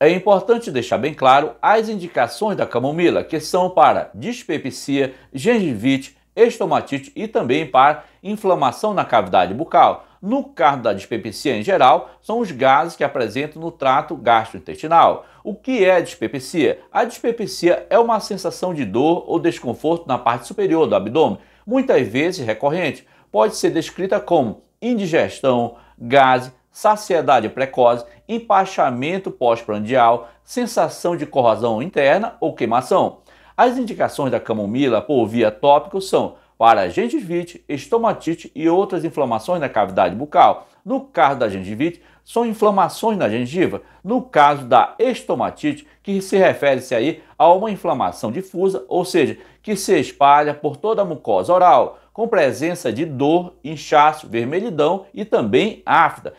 É importante deixar bem claro as indicações da camomila, que são para dispepsia, gengivite, estomatite e também para inflamação na cavidade bucal. No caso da dispepsia em geral, são os gases que apresentam no trato gastrointestinal. O que é a dispepsia? A dispepsia é uma sensação de dor ou desconforto na parte superior do abdômen, muitas vezes recorrente. Pode ser descrita como indigestão, gase, saciedade precoce, empachamento pós-prandial, sensação de corrosão interna ou queimação. As indicações da camomila por via tópica são para gengivite, estomatite e outras inflamações na cavidade bucal. No caso da gengivite, são inflamações na gengiva. No caso da estomatite, que se refere-se aí a uma inflamação difusa, ou seja, que se espalha por toda a mucosa oral, com presença de dor, inchaço, vermelhidão e também afta.